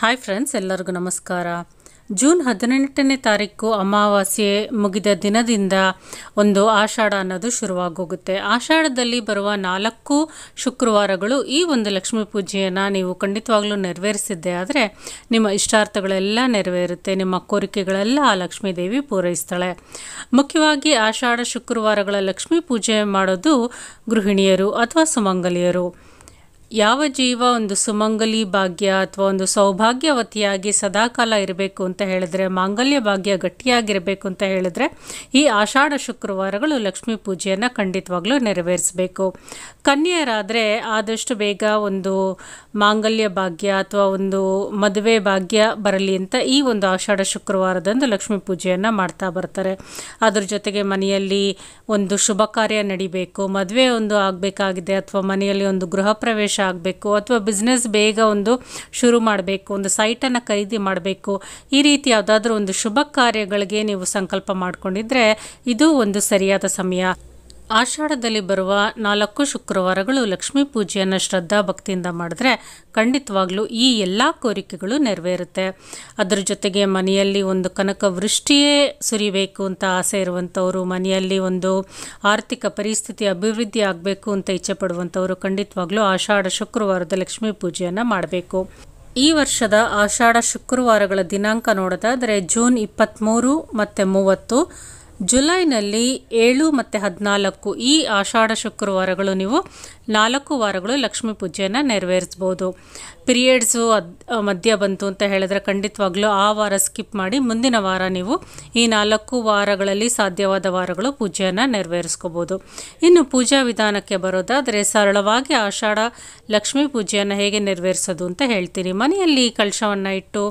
hi friends ಎಲ್ಲರಿಗೂ ನಮಸ್ಕಾರ June ಹದಿನೆಂಟನೇ ತಾರೀಕು ಅಮಾವಾಸ್ಯೆ ಮುಗಿದ ದಿನದಿಂದ ಒಂದು ಆಷಾಢ ಅನ್ನೋದು ಶುರುವಾಗೋಗುತ್ತೆ ಆಷಾಢದಲ್ಲಿ ಬರುವ ನಾಲ್ಕು ಶುಕ್ರವಾರಗಳು ಈ ಒಂದು ಲಕ್ಷ್ಮೀ ಪೂಜೆಯನ್ನು ನೀವು ಖಂಡಿತವಾಗ್ಲೂ ನೆರವೇರಿಸಿದ್ದೆ ಆದರೆ ನಿಮ್ಮ ಇಷ್ಟಾರ್ಥಗಳೆಲ್ಲ ನೆರವೇರುತ್ತೆ ನಿಮ್ಮ ಕೋರಿಕೆಗಳೆಲ್ಲ ಆ ದೇವಿ ಪೂರೈಸ್ತಾಳೆ ಮುಖ್ಯವಾಗಿ ಆಷಾಢ ಶುಕ್ರವಾರಗಳ ಲಕ್ಷ್ಮೀ ಪೂಜೆ ಮಾಡೋದು ಗೃಹಿಣಿಯರು ಅಥವಾ ಸುಮಂಗಲಿಯರು ಯಾವ ಜೀವ ಒಂದು ಸುಮಂಗಲಿ ಭಾಗ್ಯ ಅಥವಾ ಒಂದು ಸೌಭಾಗ್ಯವತಿಯಾಗಿ ಸದಾಕಾಲ ಇರಬೇಕು ಅಂತ ಹೇಳಿದ್ರೆ ಮಾಂಗಲ್ಯ ಭಾಗ್ಯ ಗಟ್ಟಿಯಾಗಿರಬೇಕು ಅಂತ ಹೇಳಿದ್ರೆ ಈ ಆಷಾಢ ಶುಕ್ರವಾರಗಳು ಲಕ್ಷ್ಮೀ ಪೂಜೆಯನ್ನು ಖಂಡಿತವಾಗ್ಲೂ ನೆರವೇರಿಸಬೇಕು ಕನ್ಯೆಯರಾದರೆ ಆದಷ್ಟು ಬೇಗ ಒಂದು ಮಾಂಗಲ್ಯ ಭಾಗ್ಯ ಅಥವಾ ಒಂದು ಮದುವೆ ಭಾಗ್ಯ ಬರಲಿ ಅಂತ ಈ ಒಂದು ಆಷಾಢ ಶುಕ್ರವಾರದಂದು ಲಕ್ಷ್ಮೀ ಪೂಜೆಯನ್ನು ಮಾಡ್ತಾ ಬರ್ತಾರೆ ಅದ್ರ ಜೊತೆಗೆ ಮನೆಯಲ್ಲಿ ಒಂದು ಶುಭ ಕಾರ್ಯ ನಡಿಬೇಕು ಮದುವೆ ಒಂದು ಆಗಬೇಕಾಗಿದೆ ಅಥವಾ ಮನೆಯಲ್ಲಿ ಒಂದು ಗೃಹ ಪ್ರವೇಶ ಸಂತೋಷ ಆಗಬೇಕು ಅಥವಾ ಬಿಸ್ನೆಸ್ ಬೇಗ ಒಂದು ಶುರು ಮಾಡಬೇಕು ಒಂದು ಸೈಟನ್ನು ಖರೀದಿ ಮಾಡಬೇಕು ಈ ರೀತಿ ಯಾವುದಾದ್ರೂ ಒಂದು ಶುಭ ಕಾರ್ಯಗಳಿಗೆ ನೀವು ಸಂಕಲ್ಪ ಮಾಡಿಕೊಂಡಿದ್ರೆ ಇದು ಒಂದು ಸರಿಯಾದ ಸಮಯ ಆಷಾಢದಲ್ಲಿ ಬರುವ ನಾಲ್ಕು ಶುಕ್ರವಾರಗಳು ಲಕ್ಷ್ಮೀ ಪೂಜೆಯನ್ನು ಶ್ರದ್ಧಾ ಭಕ್ತಿಯಿಂದ ಮಾಡಿದ್ರೆ ಖಂಡಿತವಾಗ್ಲೂ ಈ ಎಲ್ಲ ಕೋರಿಕೆಗಳು ನೆರವೇರುತ್ತೆ ಅದರ ಜೊತೆಗೆ ಮನೆಯಲ್ಲಿ ಒಂದು ಕನಕ ವೃಷ್ಟಿಯೇ ಸುರಿಬೇಕು ಅಂತ ಆಸೆ ಇರುವಂಥವ್ರು ಮನೆಯಲ್ಲಿ ಒಂದು ಆರ್ಥಿಕ ಪರಿಸ್ಥಿತಿ ಅಭಿವೃದ್ಧಿ ಆಗಬೇಕು ಅಂತ ಇಚ್ಛೆ ಪಡುವಂಥವ್ರು ಖಂಡಿತವಾಗ್ಲೂ ಆಷಾಢ ಶುಕ್ರವಾರದ ಲಕ್ಷ್ಮೀ ಪೂಜೆಯನ್ನು ಮಾಡಬೇಕು ಈ ವರ್ಷದ ಆಷಾಢ ಶುಕ್ರವಾರಗಳ ದಿನಾಂಕ ನೋಡೋದಾದರೆ ಜೂನ್ ಇಪ್ಪತ್ತ್ಮೂರು ಮತ್ತು ಮೂವತ್ತು ಜುಲೈನಲ್ಲಿ ಏಳು ಮತ್ತು ಹದಿನಾಲ್ಕು ಈ ಆಷಾಢ ಶುಕ್ರವಾರಗಳು ನೀವು ನಾಲ್ಕು ವಾರಗಳು ಲಕ್ಷ್ಮೀ ಪೂಜೆಯನ್ನು ನೆರವೇರಿಸ್ಬೋದು ಪಿರಿಯಡ್ಸು ಅದು ಮಧ್ಯ ಬಂತು ಅಂತ ಹೇಳಿದ್ರೆ ಖಂಡಿತವಾಗ್ಲೂ ಆ ವಾರ ಸ್ಕಿಪ್ ಮಾಡಿ ಮುಂದಿನ ವಾರ ನೀವು ಈ ನಾಲ್ಕು ವಾರಗಳಲ್ಲಿ ಸಾಧ್ಯವಾದ ವಾರಗಳು ಪೂಜೆಯನ್ನು ನೆರವೇರಿಸ್ಕೋಬೋದು ಇನ್ನು ಪೂಜಾ ವಿಧಾನಕ್ಕೆ ಬರೋದಾದರೆ ಸರಳವಾಗಿ ಆಷಾಢ ಲಕ್ಷ್ಮೀ ಪೂಜೆಯನ್ನು ಹೇಗೆ ನೆರವೇರಿಸೋದು ಅಂತ ಹೇಳ್ತೀನಿ ಮನೆಯಲ್ಲಿ ಕಳಶವನ್ನು ಇಟ್ಟು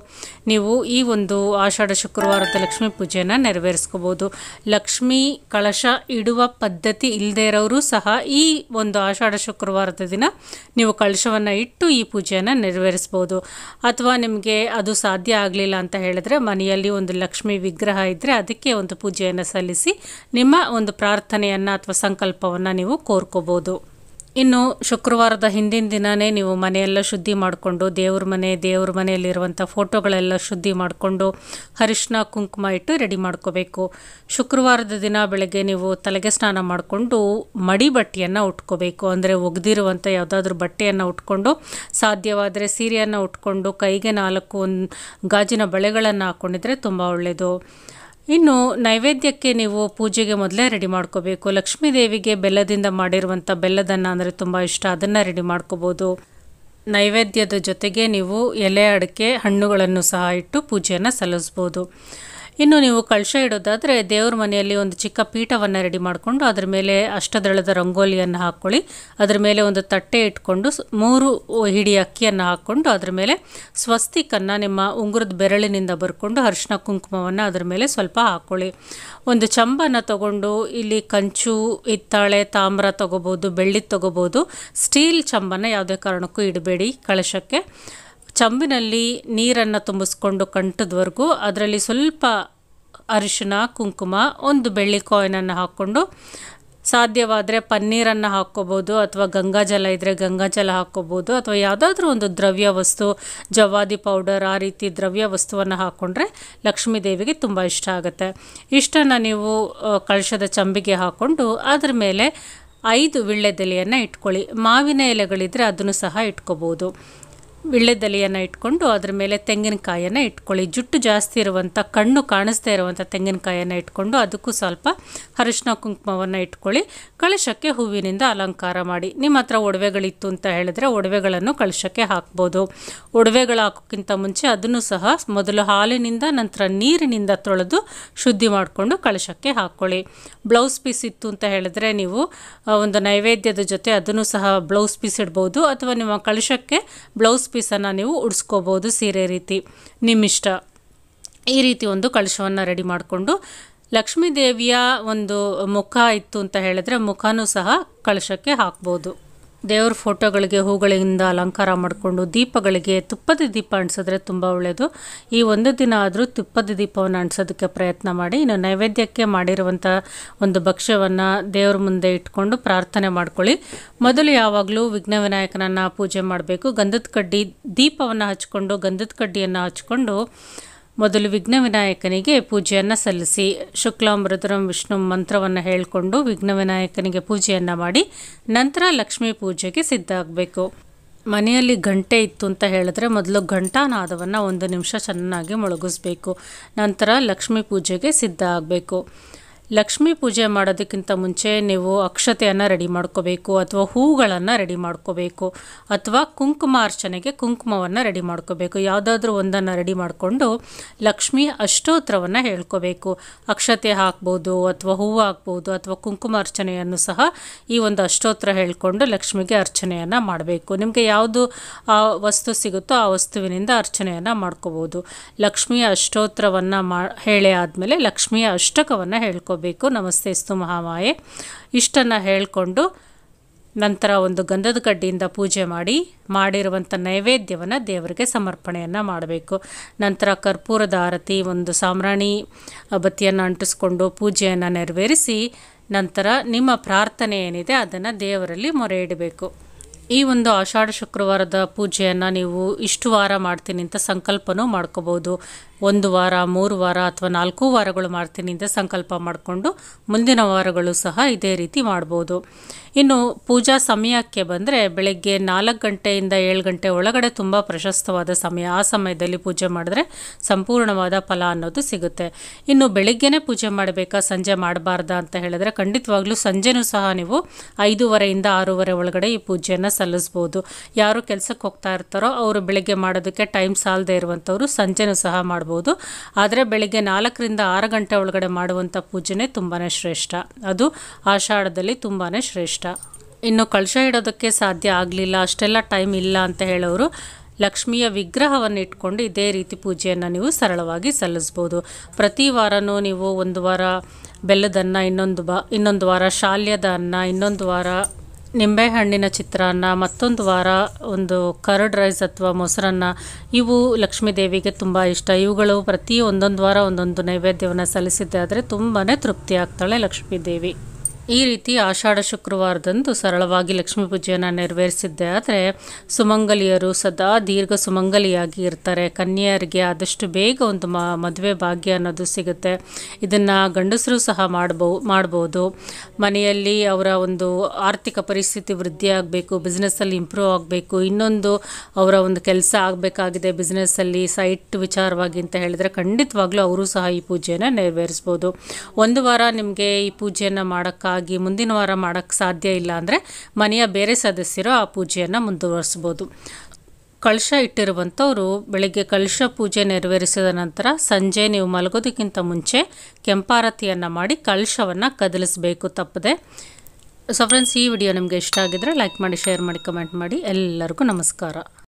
ನೀವು ಈ ಒಂದು ಆಷಾಢ ಶುಕ್ರವಾರದ ಲಕ್ಷ್ಮೀ ಪೂಜೆಯನ್ನು ನೆರವೇರಿಸ್ಕೋಬೋದು ಲಕ್ಷ್ಮೀ ಕಳಶ ಇಡುವ ಪದ್ಧತಿ ಇಲ್ಲದೇ ಇರೋರು ಸಹ ಈ ಒಂದು ಆಷಾಢ ಶುಕ್ರವಾರದ ದಿನ ನೀವು ಕಳಶವನ್ನು ಇಟ್ಟು ಈ ಪೂಜೆಯನ್ನು ನೆರವೇರಿಸ್ಬೋದು ಅಥವಾ ನಿಮಗೆ ಅದು ಸಾಧ್ಯ ಆಗಲಿಲ್ಲ ಅಂತ ಹೇಳಿದ್ರೆ ಮನೆಯಲ್ಲಿ ಒಂದು ಲಕ್ಷ್ಮಿ ವಿಗ್ರಹ ಇದ್ದರೆ ಅದಕ್ಕೆ ಒಂದು ಪೂಜೆಯನ್ನು ಸಲ್ಲಿಸಿ ನಿಮ್ಮ ಒಂದು ಪ್ರಾರ್ಥನೆಯನ್ನು ಅಥವಾ ಸಂಕಲ್ಪವನ್ನು ನೀವು ಕೋರ್ಕೋಬೋದು ಇನ್ನು ಶುಕ್ರವಾರದ ಹಿಂದಿನ ದಿನವೇ ನೀವು ಮನೆಯೆಲ್ಲ ಶುದ್ಧಿ ಮಾಡಿಕೊಂಡು ದೇವ್ರ ಮನೆ ದೇವ್ರ ಮನೆಯಲ್ಲಿರುವಂಥ ಫೋಟೋಗಳೆಲ್ಲ ಶುದ್ಧಿ ಮಾಡಿಕೊಂಡು ಅರಿಶಿನ ಕುಂಕುಮ ಇಟ್ಟು ರೆಡಿ ಮಾಡ್ಕೋಬೇಕು ಶುಕ್ರವಾರದ ದಿನ ಬೆಳಗ್ಗೆ ನೀವು ತಲೆಗೆ ಸ್ನಾನ ಮಾಡಿಕೊಂಡು ಮಡಿ ಬಟ್ಟೆಯನ್ನು ಉಟ್ಕೋಬೇಕು ಅಂದರೆ ಒಗೆದಿರುವಂಥ ಯಾವುದಾದ್ರೂ ಬಟ್ಟೆಯನ್ನು ಉಟ್ಕೊಂಡು ಸಾಧ್ಯವಾದರೆ ಸೀರೆಯನ್ನು ಉಟ್ಕೊಂಡು ಕೈಗೆ ನಾಲ್ಕು ಗಾಜಿನ ಬಳೆಗಳನ್ನು ಹಾಕ್ಕೊಂಡಿದ್ರೆ ತುಂಬ ಒಳ್ಳೆಯದು ಇನ್ನು ನೈವೇದ್ಯಕ್ಕೆ ನೀವು ಪೂಜೆಗೆ ಮೊದಲೇ ರೆಡಿ ಮಾಡ್ಕೋಬೇಕು ಲಕ್ಷ್ಮೀ ದೇವಿಗೆ ಬೆಲ್ಲದಿಂದ ಮಾಡಿರುವಂಥ ಬೆಲ್ಲದನ್ನು ಅಂದರೆ ತುಂಬ ಇಷ್ಟ ಅದನ್ನು ರೆಡಿ ಮಾಡ್ಕೋಬೋದು ನೈವೇದ್ಯದ ಜೊತೆಗೆ ನೀವು ಎಲೆ ಅಡಿಕೆ ಹಣ್ಣುಗಳನ್ನು ಸಹ ಇಟ್ಟು ಪೂಜೆಯನ್ನು ಸಲ್ಲಿಸ್ಬೋದು ಇನ್ನು ನೀವು ಕಳಶ ಇಡೋದಾದರೆ ದೇವ್ರ ಮನೆಯಲ್ಲಿ ಒಂದು ಚಿಕ್ಕ ಪೀಠವನ್ನು ರೆಡಿ ಮಾಡಿಕೊಂಡು ಅದರ ಮೇಲೆ ಅಷ್ಟದಳದ ರಂಗೋಲಿಯನ್ನು ಹಾಕ್ಕೊಳ್ಳಿ ಅದರ ಮೇಲೆ ಒಂದು ತಟ್ಟೆ ಇಟ್ಕೊಂಡು ಮೂರು ಹಿಡಿ ಅಕ್ಕಿಯನ್ನು ಹಾಕ್ಕೊಂಡು ಅದರ ಮೇಲೆ ಸ್ವಸ್ತಿಕನ್ನು ನಿಮ್ಮ ಉಂಗುರದ ಬೆರಳಿನಿಂದ ಬರ್ಕೊಂಡು ಅರಿಶಿನ ಕುಂಕುಮವನ್ನು ಅದರ ಮೇಲೆ ಸ್ವಲ್ಪ ಹಾಕ್ಕೊಳ್ಳಿ ಒಂದು ಚಂಬನ್ನು ತಗೊಂಡು ಇಲ್ಲಿ ಕಂಚು ಹಿತ್ತಾಳೆ ತಾಮ್ರ ತಗೋಬೋದು ಬೆಳ್ಳಿ ತಗೋಬೋದು ಸ್ಟೀಲ್ ಚಂಬನ ಯಾವುದೇ ಕಾರಣಕ್ಕೂ ಇಡಬೇಡಿ ಕಳಶಕ್ಕೆ ಚಂಬಿನಲ್ಲಿ ನೀರನ್ನು ತುಂಬಿಸ್ಕೊಂಡು ಕಂಟದವರೆಗೂ ಅದರಲ್ಲಿ ಸ್ವಲ್ಪ ಅರಿಶಿನ ಕುಂಕುಮ ಒಂದು ಬೆಳ್ಳಿ ಕಾಯಿನನ್ನು ಹಾಕ್ಕೊಂಡು ಸಾಧ್ಯವಾದರೆ ಪನ್ನೀರನ್ನು ಹಾಕ್ಕೋಬೋದು ಅಥವಾ ಗಂಗಾಜಲ ಇದ್ದರೆ ಗಂಗಾಜಲ ಹಾಕ್ಕೋಬೋದು ಅಥವಾ ಯಾವುದಾದ್ರೂ ಒಂದು ದ್ರವ್ಯ ವಸ್ತು ಜವಾದಿ ಪೌಡರ್ ಆ ರೀತಿ ದ್ರವ್ಯ ವಸ್ತುವನ್ನು ಹಾಕ್ಕೊಂಡ್ರೆ ಲಕ್ಷ್ಮೀ ದೇವಿಗೆ ತುಂಬ ಇಷ್ಟ ಆಗುತ್ತೆ ಇಷ್ಟನ್ನು ನೀವು ಕಳಶದ ಚಂಬಿಗೆ ಹಾಕ್ಕೊಂಡು ಅದರ ಮೇಲೆ ಐದು ವಿಳ್ಳೆದೆಲೆಯನ್ನು ಇಟ್ಕೊಳ್ಳಿ ಮಾವಿನ ಎಲೆಗಳಿದ್ದರೆ ಅದನ್ನು ಸಹ ಇಟ್ಕೋಬೋದು ವಿಳ್ಳೆದೆಲೆಯನ್ನು ಇಟ್ಕೊಂಡು ಅದ್ರ ಮೇಲೆ ತೆಂಗಿನಕಾಯಿಯನ್ನು ಇಟ್ಕೊಳ್ಳಿ ಜುಟ್ಟು ಜಾಸ್ತಿ ಇರುವಂಥ ಕಣ್ಣು ಕಾಣಿಸ್ತಾ ಇರುವಂಥ ತೆಂಗಿನಕಾಯಿಯನ್ನು ಇಟ್ಕೊಂಡು ಅದಕ್ಕೂ ಸ್ವಲ್ಪ ಅರಿಶಿನ ಕುಂಕುಮವನ್ನು ಇಟ್ಕೊಳ್ಳಿ ಕಳಶಕ್ಕೆ ಹೂವಿನಿಂದ ಅಲಂಕಾರ ಮಾಡಿ ನಿಮ್ಮ ಹತ್ರ ಒಡವೆಗಳಿತ್ತು ಅಂತ ಹೇಳಿದ್ರೆ ಒಡವೆಗಳನ್ನು ಕಳಶಕ್ಕೆ ಹಾಕ್ಬೋದು ಒಡವೆಗಳು ಹಾಕೋಕ್ಕಿಂತ ಮುಂಚೆ ಅದನ್ನು ಸಹ ಮೊದಲು ಹಾಲಿನಿಂದ ನಂತರ ನೀರಿನಿಂದ ತೊಳೆದು ಶುದ್ಧಿ ಮಾಡಿಕೊಂಡು ಕಳಶಕ್ಕೆ ಹಾಕ್ಕೊಳ್ಳಿ ಬ್ಲೌಸ್ ಪೀಸ್ ಇತ್ತು ಅಂತ ಹೇಳಿದ್ರೆ ನೀವು ಒಂದು ನೈವೇದ್ಯದ ಜೊತೆ ಅದನ್ನು ಸಹ ಬ್ಲೌಸ್ ಪೀಸ್ ಇಡ್ಬೋದು ಅಥವಾ ನಿಮ್ಮ ಕಳಶಕ್ಕೆ ಬ್ಲೌಸ್ ಪೀಸನ್ನು ನೀವು ಉಡ್ಸ್ಕೋಬೋದು ಸೀರೆ ರೀತಿ ನಿಮ್ಮಿಷ್ಟ ಈ ರೀತಿ ಒಂದು ಕಳಶವನ್ನು ರೆಡಿ ಮಾಡಿಕೊಂಡು ಲಕ್ಷ್ಮೀ ದೇವಿಯ ಒಂದು ಮುಖ ಇತ್ತು ಅಂತ ಹೇಳಿದ್ರೆ ಮುಖನೂ ಸಹ ಕಳಶಕ್ಕೆ ಹಾಕ್ಬೋದು ದೇವ್ರ ಫೋಟೋಗಳಿಗೆ ಹೂಗಳಿಂದ ಅಲಂಕಾರ ಮಾಡಿಕೊಂಡು ದೀಪಗಳಿಗೆ ತುಪ್ಪದ ದೀಪ ಅಂಟಿಸಿದ್ರೆ ತುಂಬ ಒಳ್ಳೆಯದು ಈ ಒಂದು ದಿನ ಆದರೂ ತುಪ್ಪದ ದೀಪವನ್ನು ಅಂಟಿಸೋದಕ್ಕೆ ಪ್ರಯತ್ನ ಮಾಡಿ ಇನ್ನು ನೈವೇದ್ಯಕ್ಕೆ ಮಾಡಿರುವಂಥ ಒಂದು ಭಕ್ಷ್ಯವನ್ನು ದೇವ್ರ ಮುಂದೆ ಇಟ್ಕೊಂಡು ಪ್ರಾರ್ಥನೆ ಮಾಡ್ಕೊಳ್ಳಿ ಮೊದಲು ಯಾವಾಗಲೂ ವಿಘ್ನ ವಿನಾಯಕನನ್ನು ಪೂಜೆ ಮಾಡಬೇಕು ಗಂಧದ ಕಡ್ಡಿ ದೀಪವನ್ನು ಹಚ್ಕೊಂಡು ಗಂಧದ ಕಡ್ಡಿಯನ್ನು ಹಚ್ಕೊಂಡು ಮೊದಲು ವಿಘ್ನ ವಿನಾಯಕನಿಗೆ ಪೂಜೆಯನ್ನು ಸಲ್ಲಿಸಿ ಶುಕ್ಲಾಮೃತರಂ ವಿಷ್ಣು ಮಂತ್ರವನ್ನು ಹೇಳಿಕೊಂಡು ವಿಘ್ನ ವಿನಾಯಕನಿಗೆ ಪೂಜೆಯನ್ನು ಮಾಡಿ ನಂತರ ಲಕ್ಷ್ಮೀ ಪೂಜೆಗೆ ಸಿದ್ಧ ಆಗಬೇಕು ಮನೆಯಲ್ಲಿ ಗಂಟೆ ಇತ್ತು ಅಂತ ಹೇಳಿದ್ರೆ ಮೊದಲು ಘಂಟಾನಾದವನ್ನು ಒಂದು ನಿಮಿಷ ಚೆನ್ನಾಗಿ ಮೊಳಗಿಸ್ಬೇಕು ನಂತರ ಲಕ್ಷ್ಮೀ ಪೂಜೆಗೆ ಸಿದ್ಧ ಆಗಬೇಕು ಲಕ್ಷ್ಮಿ ಪೂಜೆ ಮಾಡೋದಕ್ಕಿಂತ ಮುಂಚೆ ನೀವು ಅಕ್ಷತೆಯನ್ನು ರೆಡಿ ಮಾಡ್ಕೋಬೇಕು ಅಥವಾ ಹೂಗಳನ್ನು ರೆಡಿ ಮಾಡ್ಕೋಬೇಕು ಅಥವಾ ಕುಂಕುಮ ಅರ್ಚನೆಗೆ ಕುಂಕುಮವನ್ನು ರೆಡಿ ಮಾಡ್ಕೋಬೇಕು ಯಾವುದಾದ್ರೂ ಒಂದನ್ನು ರೆಡಿ ಮಾಡಿಕೊಂಡು ಲಕ್ಷ್ಮಿ ಅಷ್ಟೋತ್ರವನ್ನು ಹೇಳ್ಕೋಬೇಕು ಅಕ್ಷತೆ ಹಾಕ್ಬೋದು ಅಥವಾ ಹೂವು ಹಾಕ್ಬೋದು ಅಥವಾ ಕುಂಕುಮ ಅರ್ಚನೆಯನ್ನು ಸಹ ಈ ಒಂದು ಅಷ್ಟೋತ್ರ ಹೇಳ್ಕೊಂಡು ಲಕ್ಷ್ಮಿಗೆ ಅರ್ಚನೆಯನ್ನು ಮಾಡಬೇಕು ನಿಮಗೆ ಯಾವುದು ಆ ವಸ್ತು ಸಿಗುತ್ತೋ ಆ ವಸ್ತುವಿನಿಂದ ಅರ್ಚನೆಯನ್ನು ಮಾಡ್ಕೋಬೋದು ಲಕ್ಷ್ಮಿಯ ಅಷ್ಟೋತ್ರವನ್ನು ಮಾ ಹೇಳಿ ಆದಮೇಲೆ ಲಕ್ಷ್ಮಿಯ ಅಷ್ಟಕವನ್ನು ಹೇಳ್ಕೊ ಮಾಡ್ಕೋಬೇಕು ನಮಸ್ತೆ ಸ್ತು ಮಹಾಮಾಯೆ ಇಷ್ಟನ್ನು ಹೇಳಿಕೊಂಡು ನಂತರ ಒಂದು ಗಂಧದ ಕಡ್ಡಿಯಿಂದ ಪೂಜೆ ಮಾಡಿ ಮಾಡಿರುವಂಥ ನೈವೇದ್ಯವನ್ನು ದೇವರಿಗೆ ಸಮರ್ಪಣೆಯನ್ನು ಮಾಡಬೇಕು ನಂತರ ಕರ್ಪೂರದ ಆರತಿ ಒಂದು ಸಾಮ್ರಾಣಿ ಬತ್ತಿಯನ್ನು ಅಂಟಿಸ್ಕೊಂಡು ಪೂಜೆಯನ್ನು ನೆರವೇರಿಸಿ ನಂತರ ನಿಮ್ಮ ಪ್ರಾರ್ಥನೆ ಏನಿದೆ ಅದನ್ನು ದೇವರಲ್ಲಿ ಮೊರೆ ಇಡಬೇಕು ಈ ಒಂದು ಆಷಾಢ ಶುಕ್ರವಾರದ ಪೂಜೆಯನ್ನು ನೀವು ಇಷ್ಟು ವಾರ ಮಾಡ್ತೀನಿ ಅಂತ ಸಂಕಲ್ಪನೂ ಮಾಡ್ಕೋಬೋದು ಒಂದು ವಾರ ಮೂರು ವಾರ ಅಥವಾ ನಾಲ್ಕು ವಾರಗಳು ಮಾಡ್ತೀನಿ ಅಂತ ಸಂಕಲ್ಪ ಮಾಡಿಕೊಂಡು ಮುಂದಿನ ವಾರಗಳು ಸಹ ಇದೇ ರೀತಿ ಮಾಡ್ಬೋದು ಇನ್ನು ಪೂಜಾ ಸಮಯಕ್ಕೆ ಬಂದರೆ ಬೆಳಗ್ಗೆ ನಾಲ್ಕು ಗಂಟೆಯಿಂದ ಏಳು ಗಂಟೆ ಒಳಗಡೆ ತುಂಬ ಪ್ರಶಸ್ತವಾದ ಸಮಯ ಆ ಸಮಯದಲ್ಲಿ ಪೂಜೆ ಮಾಡಿದ್ರೆ ಸಂಪೂರ್ಣವಾದ ಫಲ ಅನ್ನೋದು ಸಿಗುತ್ತೆ ಇನ್ನು ಬೆಳಗ್ಗೆನೇ ಪೂಜೆ ಮಾಡಬೇಕಾ ಸಂಜೆ ಮಾಡಬಾರ್ದಾ ಅಂತ ಹೇಳಿದ್ರೆ ಖಂಡಿತವಾಗ್ಲೂ ಸಂಜೆನೂ ಸಹ ನೀವು ಐದೂವರೆಯಿಂದ ಆರೂವರೆ ಒಳಗಡೆ ಈ ಪೂಜೆಯನ್ನು ಸಲ್ಲಿಸ್ಬೋದು ಯಾರು ಕೆಲಸಕ್ಕೆ ಹೋಗ್ತಾ ಇರ್ತಾರೋ ಅವರು ಬೆಳಗ್ಗೆ ಮಾಡೋದಕ್ಕೆ ಟೈಮ್ ಸಾಲದೆ ಇರುವಂಥವ್ರು ಸಂಜೆನೂ ಸಹ ಮಾಡ್ಬೋದು ಆದರೆ ಬೆಳಗ್ಗೆ ನಾಲ್ಕರಿಂದ ಆರು ಗಂಟೆ ಒಳಗಡೆ ಮಾಡುವಂಥ ಪೂಜೆನೇ ತುಂಬಾ ಶ್ರೇಷ್ಠ ಅದು ಆಷಾಢದಲ್ಲಿ ತುಂಬಾ ಶ್ರೇಷ್ಠ ಇನ್ನು ಕಳಶ ಇಡೋದಕ್ಕೆ ಸಾಧ್ಯ ಆಗಲಿಲ್ಲ ಅಷ್ಟೆಲ್ಲ ಟೈಮ್ ಇಲ್ಲ ಅಂತ ಹೇಳೋರು ಲಕ್ಷ್ಮಿಯ ವಿಗ್ರಹವನ್ನು ಇಟ್ಕೊಂಡು ಇದೇ ರೀತಿ ಪೂಜೆಯನ್ನು ನೀವು ಸರಳವಾಗಿ ಸಲ್ಲಿಸ್ಬೋದು ಪ್ರತಿ ವಾರನೂ ನೀವು ಒಂದು ವಾರ ಬೆಲ್ಲದನ್ನ ಇನ್ನೊಂದು ಬ ಇನ್ನೊಂದು ವಾರ ಶಾಲ್ಯದ ಅನ್ನ ಇನ್ನೊಂದು ವಾರ ನಿಂಬೆಹಣ್ಣಿನ ಚಿತ್ರಾನ್ನ ಮತ್ತೊಂದು ವಾರ ಒಂದು ಕರ್ಡ್ ರೈಸ್ ಅಥವಾ ಮೊಸರನ್ನ ಇವು ಲಕ್ಷ್ಮೀ ದೇವಿಗೆ ತುಂಬ ಇಷ್ಟ ಇವುಗಳು ಪ್ರತಿ ಒಂದೊಂದು ವಾರ ಒಂದೊಂದು ನೈವೇದ್ಯವನ್ನು ಸಲ್ಲಿಸಿದ್ದೆ ಆದರೆ ತುಂಬಾ ತೃಪ್ತಿ ಆಗ್ತಾಳೆ ಲಕ್ಷ್ಮೀ ದೇವಿ ಈ ರೀತಿ ಆಷಾಢ ಶುಕ್ರವಾರದಂದು ಸರಳವಾಗಿ ಲಕ್ಷ್ಮೀ ಪೂಜೆಯನ್ನು ನೆರವೇರಿಸಿದ್ದೆ ಆದರೆ ಸುಮಂಗಲಿಯರು ಸದಾ ದೀರ್ಘ ಸುಮಂಗಲಿಯಾಗಿ ಇರ್ತಾರೆ ಕನ್ಯೆಯರಿಗೆ ಆದಷ್ಟು ಬೇಗ ಒಂದು ಮ ಮದುವೆ ಭಾಗ್ಯ ಅನ್ನೋದು ಸಿಗುತ್ತೆ ಇದನ್ನು ಗಂಡಸರು ಸಹ ಮಾಡಬಹುದು ಮಾಡ್ಬೋದು ಮನೆಯಲ್ಲಿ ಅವರ ಒಂದು ಆರ್ಥಿಕ ಪರಿಸ್ಥಿತಿ ವೃದ್ಧಿ ಆಗಬೇಕು ಬಿಸ್ನೆಸ್ಸಲ್ಲಿ ಇಂಪ್ರೂವ್ ಆಗಬೇಕು ಇನ್ನೊಂದು ಅವರ ಒಂದು ಕೆಲಸ ಆಗಬೇಕಾಗಿದೆ ಬಿಸ್ನೆಸ್ಸಲ್ಲಿ ಸೈಟ್ ವಿಚಾರವಾಗಿ ಅಂತ ಹೇಳಿದರೆ ಖಂಡಿತವಾಗ್ಲೂ ಅವರು ಸಹ ಈ ಪೂಜೆಯನ್ನು ನೆರವೇರಿಸ್ಬೋದು ಒಂದು ವಾರ ನಿಮಗೆ ಈ ಪೂಜೆಯನ್ನು ಮಾಡೋಕ್ಕೆ ಆಗಿ ಮುಂದಿನ ವಾರ ಮಾಡೋಕ್ಕೆ ಸಾಧ್ಯ ಇಲ್ಲ ಅಂದರೆ ಮನೆಯ ಬೇರೆ ಸದಸ್ಯರು ಆ ಪೂಜೆಯನ್ನು ಮುಂದುವರಿಸ್ಬೋದು ಕಳಶ ಇಟ್ಟಿರುವಂಥವರು ಬೆಳಗ್ಗೆ ಕಳಶ ಪೂಜೆ ನೆರವೇರಿಸಿದ ನಂತರ ಸಂಜೆ ನೀವು ಮಲಗೋದಕ್ಕಿಂತ ಮುಂಚೆ ಕೆಂಪಾರತಿಯನ್ನು ಮಾಡಿ ಕಳಶವನ್ನು ಕದಲಿಸಬೇಕು ತಪ್ಪದೆ ಸೊ ಫ್ರೆಂಡ್ಸ್ ಈ ವಿಡಿಯೋ ನಿಮಗೆ ಇಷ್ಟ ಆಗಿದ್ದರೆ ಲೈಕ್ ಮಾಡಿ ಶೇರ್ ಮಾಡಿ ಕಮೆಂಟ್ ಮಾಡಿ ಎಲ್ಲರಿಗೂ ನಮಸ್ಕಾರ